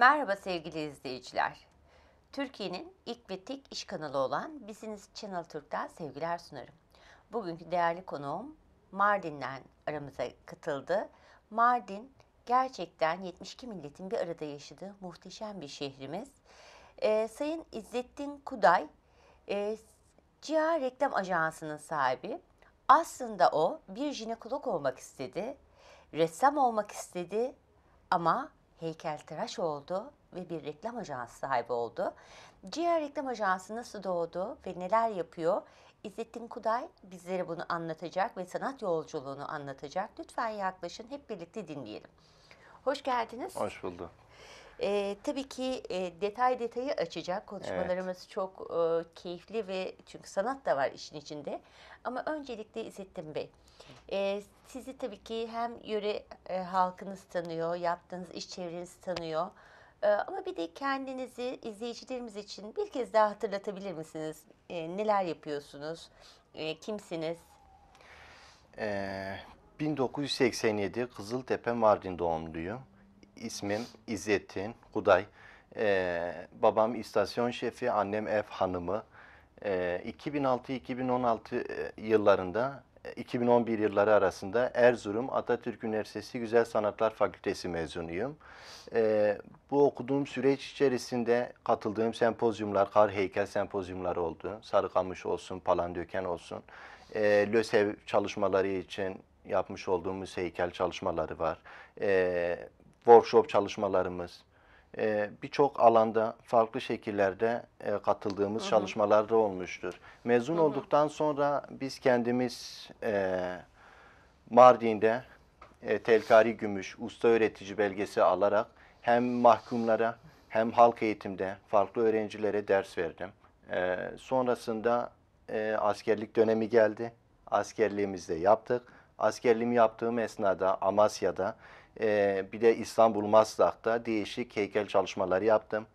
Merhaba sevgili izleyiciler. Türkiye'nin ilk ve tek iş kanalı olan Business Channel Türk'ten sevgiler sunarım. Bugünkü değerli konuğum Mardin'den aramıza katıldı. Mardin gerçekten 72 milletin bir arada yaşadığı muhteşem bir şehrimiz. Ee, Sayın İzzettin Kuday, e, CIA Reklam Ajansı'nın sahibi. Aslında o bir jinekolog olmak istedi, ressam olmak istedi ama heykeltıraş oldu ve bir reklam ajansı sahibi oldu. Ciğer Reklam Ajansı nasıl doğdu ve neler yapıyor? İzzettin Kuday bizlere bunu anlatacak ve sanat yolculuğunu anlatacak. Lütfen yaklaşın, hep birlikte dinleyelim. Hoş geldiniz. Hoş bulduk. E, tabii ki e, detay detayı açacak konuşmalarımız evet. çok e, keyifli ve çünkü sanat da var işin içinde. Ama öncelikle İzzettin Bey, e, sizi tabii ki hem yöre e, halkınız tanıyor, yaptığınız iş çevreniz tanıyor. E, ama bir de kendinizi izleyicilerimiz için bir kez daha hatırlatabilir misiniz? E, neler yapıyorsunuz? E, kimsiniz? E, 1987 Kızıltepe Mardin doğumluyum ismim İzzettin Kuday. Ee, babam istasyon şefi, annem ev hanımı. Ee, 2006-2016 e, yıllarında, 2011 e, yılları arasında Erzurum Atatürk Üniversitesi Güzel Sanatlar Fakültesi mezunuyum. Ee, bu okuduğum süreç içerisinde katıldığım sempozyumlar, kar heykel sempozyumları oldu. Sarıkamış olsun, Palandöken olsun. Ee, LÖSEV çalışmaları için yapmış olduğumuz heykel çalışmaları var. Ee, workshop çalışmalarımız, e, birçok alanda farklı şekillerde e, katıldığımız Hı-hı. çalışmalar da olmuştur. Mezun Hı-hı. olduktan sonra biz kendimiz e, Mardin'de e, Telkari Gümüş Usta Öğretici Belgesi alarak hem mahkumlara hem halk eğitimde farklı öğrencilere ders verdim. E, sonrasında e, askerlik dönemi geldi. Askerliğimizi de yaptık. Askerliğimi yaptığım esnada Amasya'da e, bir de İstanbul Maslak'ta değişik heykel çalışmaları yaptım.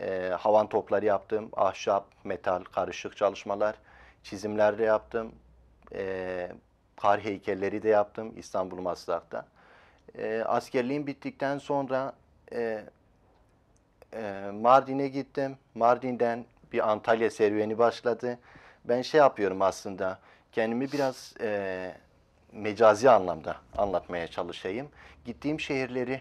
E, havan topları yaptım. Ahşap, metal, karışık çalışmalar. Çizimler de yaptım. E, kar heykelleri de yaptım İstanbul Maslak'ta. E, askerliğim bittikten sonra e, e, Mardin'e gittim. Mardin'den bir Antalya serüveni başladı. Ben şey yapıyorum aslında, kendimi biraz e, mecazi anlamda anlatmaya çalışayım. Gittiğim şehirleri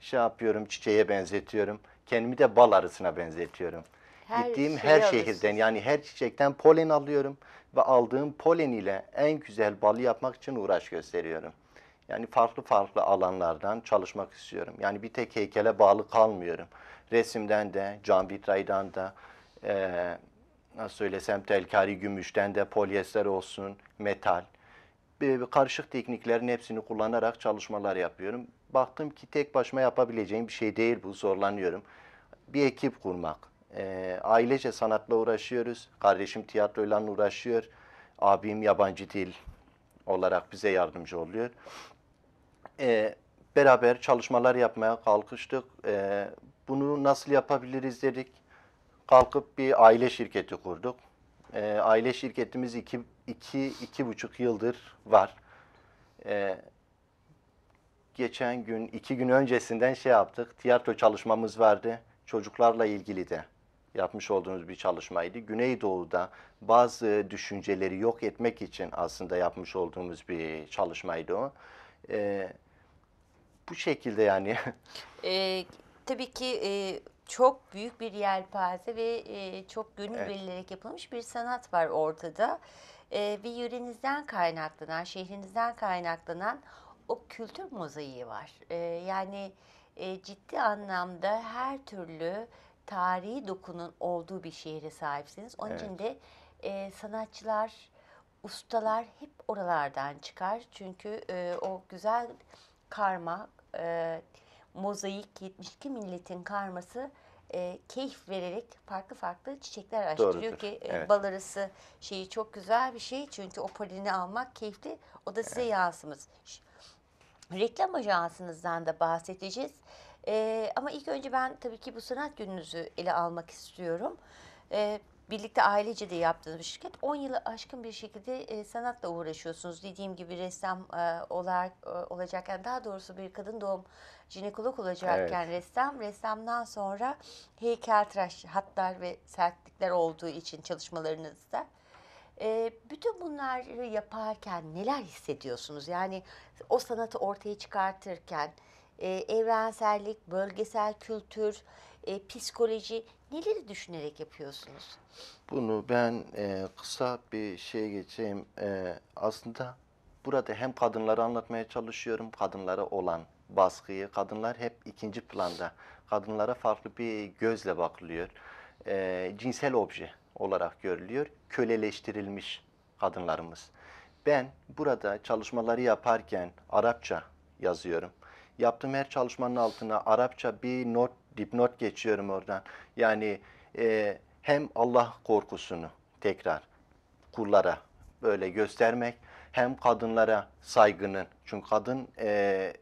şey yapıyorum, çiçeğe benzetiyorum. Kendimi de bal arısına benzetiyorum. Her Gittiğim her alırsın. şehirden yani her çiçekten polen alıyorum ve aldığım polen ile en güzel balı yapmak için uğraş gösteriyorum. Yani farklı farklı alanlardan çalışmak istiyorum. Yani bir tek heykele bağlı kalmıyorum. Resimden de, cam vitraydan da, e, nasıl söylesem telkari gümüşten de, polyester olsun, metal, karışık tekniklerin hepsini kullanarak çalışmalar yapıyorum. Baktım ki tek başıma yapabileceğim bir şey değil bu, zorlanıyorum. Bir ekip kurmak. Ee, ailece sanatla uğraşıyoruz. Kardeşim tiyatroyla uğraşıyor. Abim yabancı dil olarak bize yardımcı oluyor. Ee, beraber çalışmalar yapmaya kalkıştık. Ee, bunu nasıl yapabiliriz dedik. Kalkıp bir aile şirketi kurduk. E, aile şirketimiz iki, iki, iki buçuk yıldır var. E, geçen gün, iki gün öncesinden şey yaptık. Tiyatro çalışmamız vardı. Çocuklarla ilgili de yapmış olduğumuz bir çalışmaydı. Güneydoğu'da bazı düşünceleri yok etmek için aslında yapmış olduğumuz bir çalışmaydı o. E, bu şekilde yani. E, tabii ki... E çok büyük bir yelpaze ve e, çok gönül evet. yapılmış bir sanat var ortada. E, ve yörenizden kaynaklanan, şehrinizden kaynaklanan o kültür mozaiği var. E, yani e, ciddi anlamda her türlü tarihi dokunun olduğu bir şehre sahipsiniz. Onun evet. için de e, sanatçılar, ustalar hep oralardan çıkar. Çünkü e, o güzel karma, e, mozaik 72 milletin karması e, keyif vererek farklı farklı çiçekler araştırıyor Doğrudur. ki e, evet. bal arası şeyi çok güzel bir şey. Çünkü o polini almak keyifli. O da size evet. yansımız. Reklam ajansınızdan da bahsedeceğiz. E, ama ilk önce ben tabii ki bu sanat gününüzü ele almak istiyorum. Evet birlikte ailece de yaptığınız bir şirket. 10 yılı aşkın bir şekilde e, sanatla uğraşıyorsunuz. Dediğim gibi ressam e, olarak e, olacak yani daha doğrusu bir kadın doğum jinekolog olacakken evet. ressam, ressamdan sonra heykeltıraş hatlar ve sertlikler olduğu için çalışmalarınızda. E, bütün bunları yaparken neler hissediyorsunuz? Yani o sanatı ortaya çıkartırken e, evrensellik, bölgesel kültür, e, psikoloji neleri düşünerek yapıyorsunuz? Bunu ben e, kısa bir şey geçeyim. E, aslında burada hem kadınları anlatmaya çalışıyorum, kadınlara olan baskıyı, kadınlar hep ikinci planda. Kadınlara farklı bir gözle bakılıyor. E, cinsel obje olarak görülüyor. Köleleştirilmiş kadınlarımız. Ben burada çalışmaları yaparken Arapça yazıyorum. Yaptığım her çalışmanın altına Arapça bir not, dipnot geçiyorum oradan. Yani e, hem Allah korkusunu tekrar kullara böyle göstermek hem kadınlara saygının çünkü kadın e,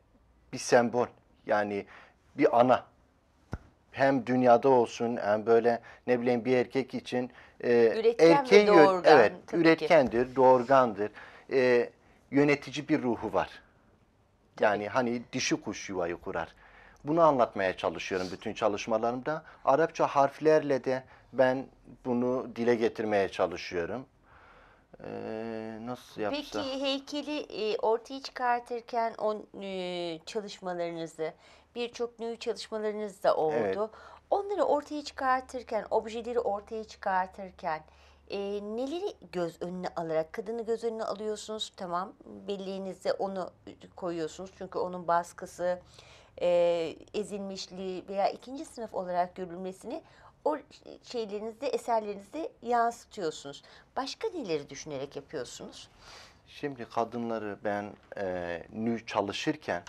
bir sembol yani bir ana. Hem dünyada olsun hem böyle ne bileyim bir erkek için e, üretken erkeği ve doğurgan, evet üretkendir, ki. doğurgandır. E, yönetici bir ruhu var. Yani hani dişi kuş yuvayı kurar. Bunu anlatmaya çalışıyorum bütün çalışmalarımda. Arapça harflerle de ben bunu dile getirmeye çalışıyorum e, nasıl yapsa. Peki heykeli e, ortaya çıkartırken o e, çalışmalarınızı, birçok nü çalışmalarınız da oldu. Evet. Onları ortaya çıkartırken, objeleri ortaya çıkartırken e, neleri göz önüne alarak, kadını göz önüne alıyorsunuz tamam belliğinize onu koyuyorsunuz çünkü onun baskısı, e, ezilmişliği veya ikinci sınıf olarak görülmesini o şeylerinizde, eserlerinizde yansıtıyorsunuz. Başka neleri düşünerek yapıyorsunuz? Şimdi kadınları ben e, nü çalışırken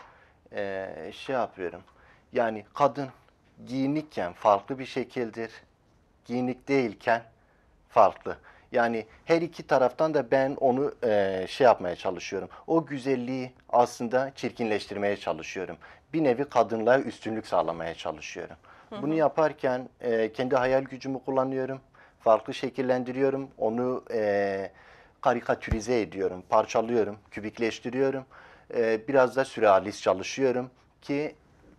e, şey yapıyorum. Yani kadın giyinikken farklı bir şekildir. Giyinik değilken farklı. Yani her iki taraftan da ben onu e, şey yapmaya çalışıyorum. O güzelliği aslında çirkinleştirmeye çalışıyorum. Bir nevi kadınlığa üstünlük sağlamaya çalışıyorum. Bunu yaparken e, kendi hayal gücümü kullanıyorum. Farklı şekillendiriyorum. Onu e, karikatürize ediyorum, parçalıyorum, kübikleştiriyorum. E, biraz da sürrealist çalışıyorum ki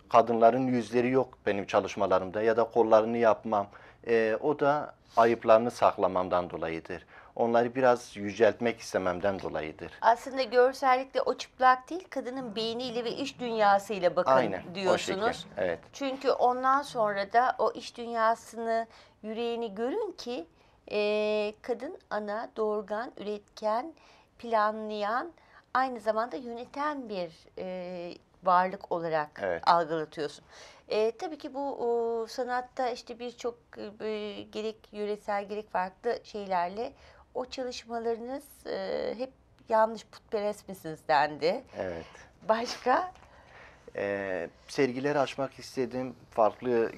kadınların yüzleri yok benim çalışmalarımda ya da kollarını yapmam. E, o da ayıplarını saklamamdan dolayıdır onları biraz yüceltmek istememden dolayıdır. Aslında görsellikle o çıplak değil, kadının beyniyle ve iş dünyasıyla bakın Aynen, diyorsunuz. O evet. Çünkü ondan sonra da o iş dünyasını, yüreğini görün ki e, kadın ana, doğurgan, üretken, planlayan, aynı zamanda yöneten bir e, varlık olarak evet. algılatıyorsun. E, tabii ki bu o, sanatta işte birçok e, gerek yöresel gerek farklı şeylerle o çalışmalarınız e, hep yanlış putperest misiniz dendi. Evet. Başka? Ee, sergileri açmak istedim. Farklı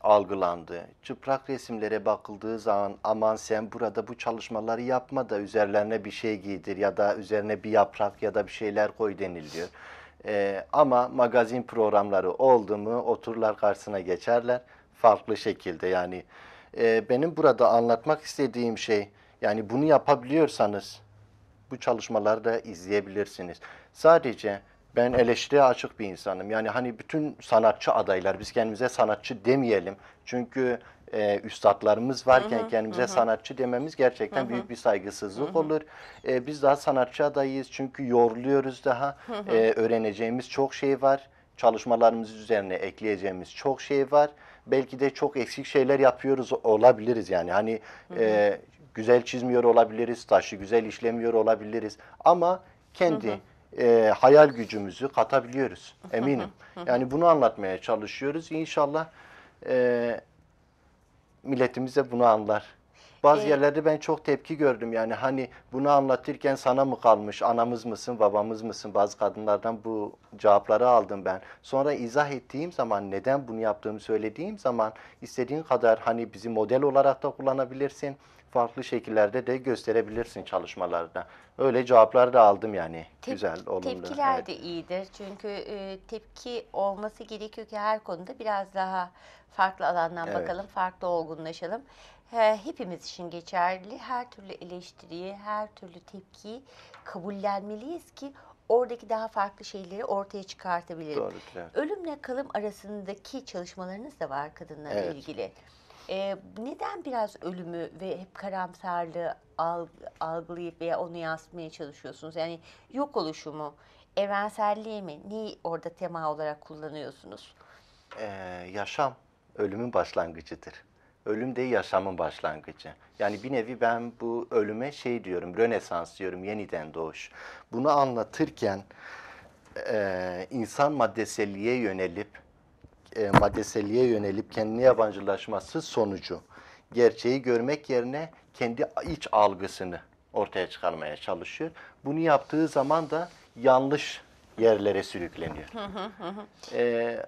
algılandı. Çıprak resimlere bakıldığı zaman aman sen burada bu çalışmaları yapma da üzerlerine bir şey giydir ya da üzerine bir yaprak ya da bir şeyler koy deniliyor. Ee, ama magazin programları oldu mu oturlar karşısına geçerler farklı şekilde yani. E, benim burada anlatmak istediğim şey yani bunu yapabiliyorsanız bu çalışmaları da izleyebilirsiniz. Sadece ben eleştiriye açık bir insanım. Yani hani bütün sanatçı adaylar, biz kendimize sanatçı demeyelim. Çünkü e, üstadlarımız varken hı hı, kendimize hı. sanatçı dememiz gerçekten hı hı. büyük bir saygısızlık hı hı. olur. E, biz daha sanatçı adayız çünkü yoruluyoruz daha. Hı hı. E, öğreneceğimiz çok şey var. Çalışmalarımız üzerine ekleyeceğimiz çok şey var. Belki de çok eksik şeyler yapıyoruz olabiliriz yani. Hani hı e, hı. E, güzel çizmiyor olabiliriz, taşı güzel işlemiyor olabiliriz ama kendi hı hı. E, hayal gücümüzü katabiliyoruz eminim. Hı hı. Yani bunu anlatmaya çalışıyoruz. İnşallah e, milletimiz de bunu anlar. Bazı ee, yerlerde ben çok tepki gördüm yani hani bunu anlatırken sana mı kalmış anamız mısın babamız mısın bazı kadınlardan bu cevapları aldım ben. Sonra izah ettiğim zaman neden bunu yaptığımı söylediğim zaman istediğin kadar hani bizi model olarak da kullanabilirsin farklı şekillerde de gösterebilirsin çalışmalarda. Öyle cevaplar da aldım yani. Tep Güzel, olumlu. Tepkiler evet. de iyidir. Çünkü e, tepki olması gerekiyor ki her konuda biraz daha farklı alandan evet. bakalım, farklı olgunlaşalım hepimiz için geçerli. Her türlü eleştiriyi, her türlü tepkiyi kabullenmeliyiz ki oradaki daha farklı şeyleri ortaya çıkartabilirim. Doğrultular. Ölümle kalım arasındaki çalışmalarınız da var kadınlarla evet. ilgili. Ee, neden biraz ölümü ve hep karamsarlığı alg algılayıp veya onu yansıtmaya çalışıyorsunuz? Yani yok oluşu mu, evrenselliği mi? Neyi orada tema olarak kullanıyorsunuz? Ee, yaşam ölümün başlangıcıdır. Ölüm de yaşamın başlangıcı. Yani bir nevi ben bu ölüme şey diyorum, Rönesans diyorum, yeniden doğuş. Bunu anlatırken e, insan maddeselliğe yönelip, e, maddeselliğe yönelip kendini yabancılaşması sonucu gerçeği görmek yerine kendi iç algısını ortaya çıkarmaya çalışıyor. Bunu yaptığı zaman da yanlış yerlere sürükleniyor. ee,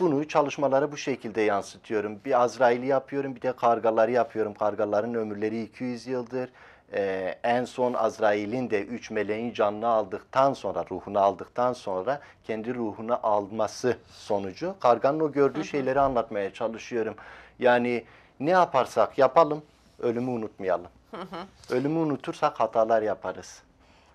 bunu çalışmaları bu şekilde yansıtıyorum. Bir Azrail'i yapıyorum bir de kargaları yapıyorum. Kargaların ömürleri 200 yıldır. Ee, en son Azrail'in de üç meleğin canını aldıktan sonra, ruhunu aldıktan sonra kendi ruhunu alması sonucu karganın o gördüğü şeyleri anlatmaya çalışıyorum. Yani ne yaparsak yapalım ölümü unutmayalım. ölümü unutursak hatalar yaparız.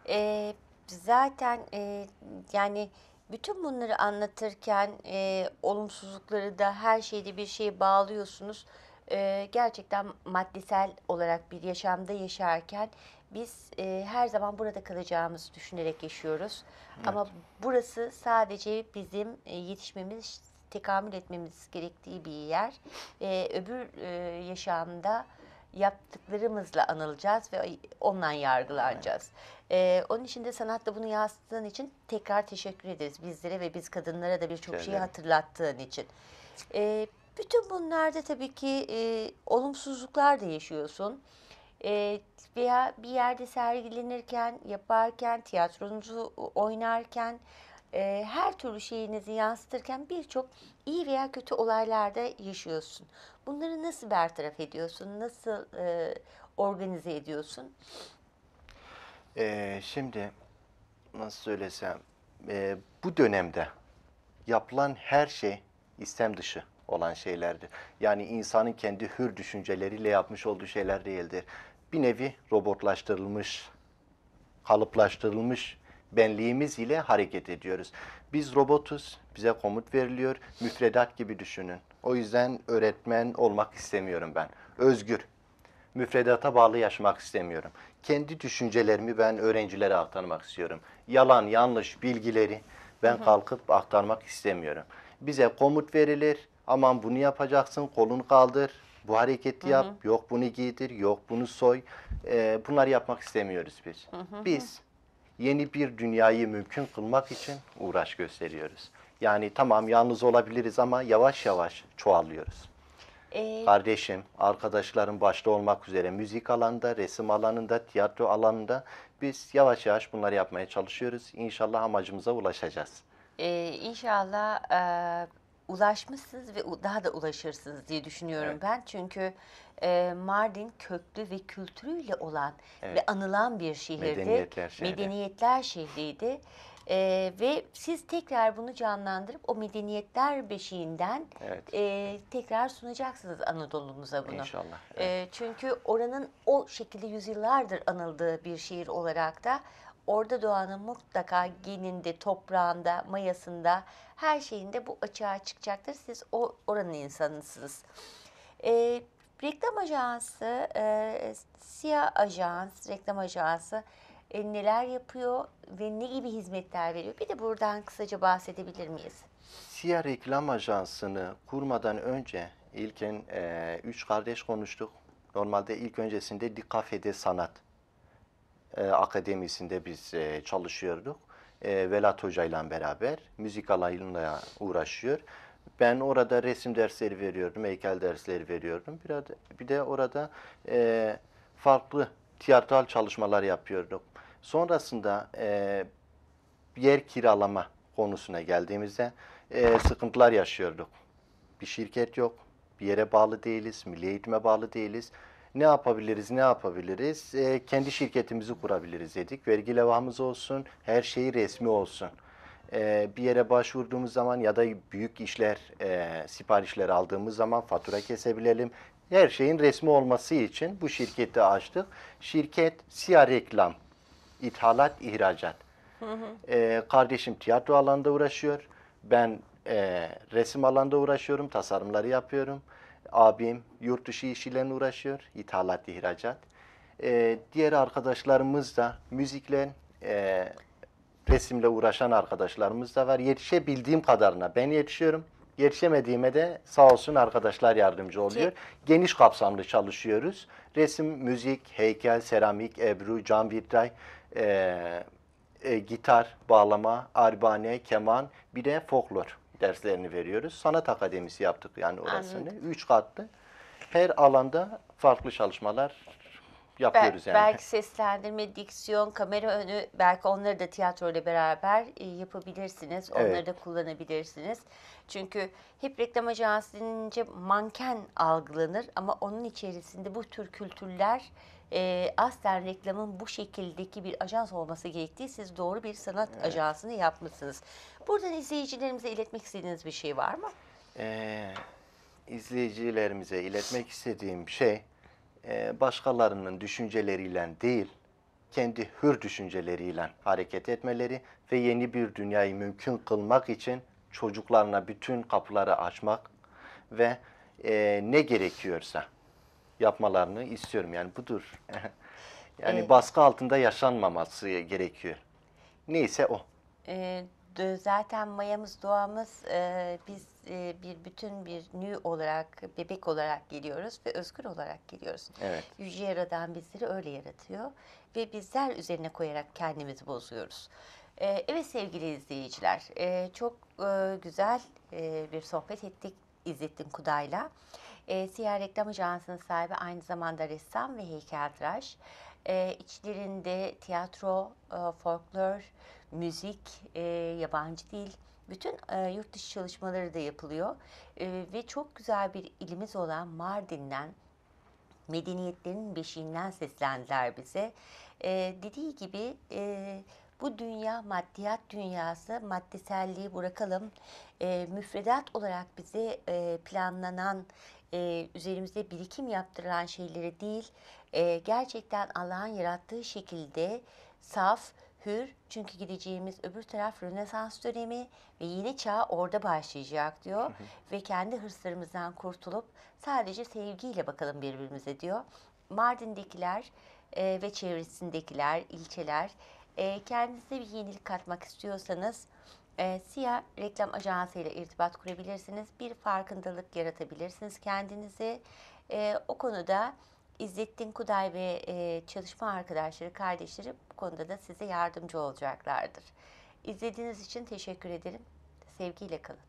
Ee, zaten e, yani bütün bunları anlatırken e, olumsuzlukları da her şeyde bir şeye bağlıyorsunuz. E, gerçekten maddesel olarak bir yaşamda yaşarken biz e, her zaman burada kalacağımızı düşünerek yaşıyoruz. Evet. Ama burası sadece bizim e, yetişmemiz, tekamül etmemiz gerektiği bir yer. E, öbür e, yaşamda yaptıklarımızla anılacağız ve ondan yargılanacağız. Evet. Ee, onun için de da bunu yansıttığın için tekrar teşekkür ederiz bizlere ve biz kadınlara da birçok şeyi hatırlattığın için. Ee, bütün bunlarda tabii ki e, olumsuzluklar da yaşıyorsun. E, veya bir yerde sergilenirken, yaparken, tiyatronuzu oynarken e, her türlü şeyinizi yansıtırken birçok iyi veya kötü olaylarda yaşıyorsun. Bunları nasıl bertaraf ediyorsun? Nasıl e, organize ediyorsun? Ee, şimdi nasıl söylesem e, bu dönemde yapılan her şey istem dışı olan şeylerdir. Yani insanın kendi hür düşünceleriyle yapmış olduğu şeyler değildir. Bir nevi robotlaştırılmış, kalıplaştırılmış benliğimiz ile hareket ediyoruz. Biz robotuz, bize komut veriliyor, müfredat gibi düşünün. O yüzden öğretmen olmak istemiyorum ben. Özgür, müfredata bağlı yaşamak istemiyorum. Kendi düşüncelerimi ben öğrencilere aktarmak istiyorum. Yalan, yanlış bilgileri ben Hı -hı. kalkıp aktarmak istemiyorum. Bize komut verilir, aman bunu yapacaksın, Kolunu kaldır, bu hareketi yap, Hı -hı. yok bunu giydir, yok bunu soy. Ee, bunları yapmak istemiyoruz biz. Hı -hı. Biz yeni bir dünyayı mümkün kılmak için uğraş gösteriyoruz. Yani tamam yalnız olabiliriz ama yavaş yavaş çoğalıyoruz. Ee, Kardeşim, arkadaşlarım başta olmak üzere müzik alanında, resim alanında, tiyatro alanında biz yavaş yavaş bunları yapmaya çalışıyoruz. İnşallah amacımıza ulaşacağız. Ee, inşallah e, ulaşmışsınız ve daha da ulaşırsınız diye düşünüyorum evet. ben. Çünkü e, Mardin köklü ve kültürüyle olan evet. ve anılan bir şehirdi. Medeniyetler şehri. Medeniyetler şehriydi. E, ve siz tekrar bunu canlandırıp o medeniyetler beşiğinden evet. e, tekrar sunacaksınız Anadolu'nuza bunu. İnşallah. E, evet. E, çünkü oranın o şekilde yüzyıllardır anıldığı bir şehir olarak da orada doğanın mutlaka geninde, toprağında, mayasında, her şeyinde bu açığa çıkacaktır. Siz o oranın insanısınız. E, reklam ajansı, e, siyah ajans, reklam ajansı e, neler yapıyor ve ne gibi hizmetler veriyor? Bir de buradan kısaca bahsedebilir miyiz? Siyah Reklam Ajansı'nı kurmadan önce ilkin e, üç kardeş konuştuk. Normalde ilk öncesinde Dikafede Sanat e, ee, akademisinde biz e, çalışıyorduk. E, Velat Hoca ile beraber müzik alanıyla uğraşıyor. Ben orada resim dersleri veriyordum, heykel dersleri veriyordum. Biraz, bir de orada e, farklı tiyatral çalışmalar yapıyorduk. Sonrasında e, yer kiralama konusuna geldiğimizde e, sıkıntılar yaşıyorduk. Bir şirket yok, bir yere bağlı değiliz, milli eğitime bağlı değiliz ne yapabiliriz, ne yapabiliriz? E, kendi şirketimizi kurabiliriz dedik. Vergi levhamız olsun, her şeyi resmi olsun. E, bir yere başvurduğumuz zaman ya da büyük işler, e, siparişler aldığımız zaman fatura kesebilelim. Her şeyin resmi olması için bu şirketi açtık. Şirket siyah reklam, ithalat, ihracat. Hı e, kardeşim tiyatro alanda uğraşıyor. Ben e, resim alanda uğraşıyorum, tasarımları yapıyorum abim yurt dışı işiyle uğraşıyor, ithalat, ihracat. E, diğer arkadaşlarımız da müzikle, e, resimle uğraşan arkadaşlarımız da var. Yetişebildiğim kadarına ben yetişiyorum. Yetişemediğime de sağ olsun arkadaşlar yardımcı oluyor. Geniş kapsamlı çalışıyoruz. Resim, müzik, heykel, seramik, ebru, cam vitray, e, e, gitar, bağlama, arbane, keman, bir de folklor derslerini veriyoruz. Sanat akademisi yaptık yani orasını. Anladım. Üç katlı. Her alanda farklı çalışmalar yapıyoruz Bel yani. Belki seslendirme, diksiyon, kamera önü belki onları da tiyatroyla beraber e, yapabilirsiniz. Evet. Onları da kullanabilirsiniz. Çünkü hep reklam ajansı denince manken algılanır ama onun içerisinde bu tür kültürler e, aslen reklamın bu şekildeki bir ajans olması gerektiği siz doğru bir sanat evet. ajansını yapmışsınız. Buradan izleyicilerimize iletmek istediğiniz bir şey var mı? Ee, izleyicilerimize iletmek istediğim şey e, başkalarının düşünceleriyle değil, kendi hür düşünceleriyle hareket etmeleri ve yeni bir dünyayı mümkün kılmak için çocuklarına bütün kapıları açmak ve e, ne gerekiyorsa yapmalarını istiyorum. Yani budur. yani ee, baskı altında yaşanmaması gerekiyor. Neyse o. E, zaten mayamız, doğamız e, biz e, bir bütün bir nü olarak, bebek olarak geliyoruz ve özgür olarak geliyoruz. Evet. Yüce Yaradan bizleri öyle yaratıyor ve bizler üzerine koyarak kendimizi bozuyoruz. E, evet sevgili izleyiciler, e, çok e, güzel e, bir sohbet ettik İzzettin Kuday'la. E, ee, Siyer Reklam Ajansı'nın sahibi aynı zamanda ressam ve heykeltıraş. E, içlerinde tiyatro, e, folklor, müzik, e, yabancı dil, bütün e, yurt dışı çalışmaları da yapılıyor. E, ve çok güzel bir ilimiz olan Mardin'den, medeniyetlerin beşiğinden seslendiler bize. E, dediği gibi... E, bu dünya maddiyat dünyası maddeselliği bırakalım. E, müfredat olarak bize e, planlanan e, üzerimizde birikim yaptırılan şeyleri değil, e, gerçekten Allah'ın yarattığı şekilde saf, hür çünkü gideceğimiz öbür taraf Rönesans dönemi ve yeni çağ orada başlayacak diyor. Ve kendi hırslarımızdan kurtulup sadece sevgiyle bakalım birbirimize diyor. Mardin'dekiler e, ve çevresindekiler, ilçeler e, kendinize bir yenilik katmak istiyorsanız e, ee, SİA reklam ajansı ile irtibat kurabilirsiniz. Bir farkındalık yaratabilirsiniz kendinizi. E, ee, o konuda İzzettin Kuday ve e, çalışma arkadaşları, kardeşleri bu konuda da size yardımcı olacaklardır. İzlediğiniz için teşekkür ederim. Sevgiyle kalın.